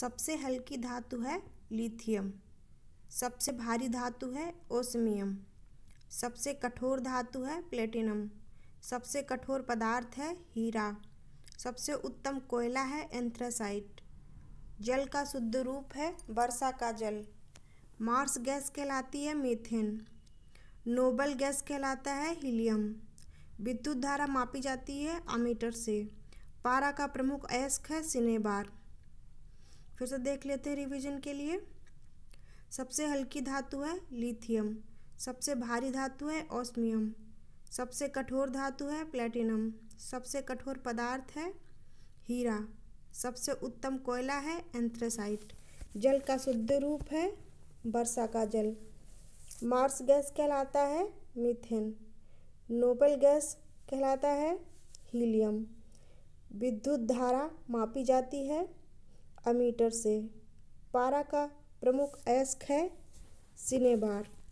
सबसे हल्की धातु है लिथियम सबसे भारी धातु है ओसमियम सबसे कठोर धातु है प्लेटिनम सबसे कठोर पदार्थ है हीरा सबसे उत्तम कोयला है एंथ्रासाइट जल का शुद्ध रूप है वर्षा का जल मार्स गैस कहलाती है मीथेन नोबल गैस कहलाता है हीलियम विद्युत धारा मापी जाती है अमीटर से पारा का प्रमुख अयस्क है सिनेबार फिर से देख लेते हैं रिवीजन के लिए सबसे हल्की धातु है लिथियम सबसे भारी धातु है ओस्मियम सबसे कठोर धातु है प्लेटिनम सबसे कठोर पदार्थ है हीरा सबसे उत्तम कोयला है एंथ्रेसाइट जल का शुद्ध रूप है वर्षा का जल मार्स गैस कहलाता है मीथेन नोबल गैस कहलाता है हीलियम विद्युत धारा मापी जाती है अमीटर से पारा का प्रमुख अयस्क है सिनेबार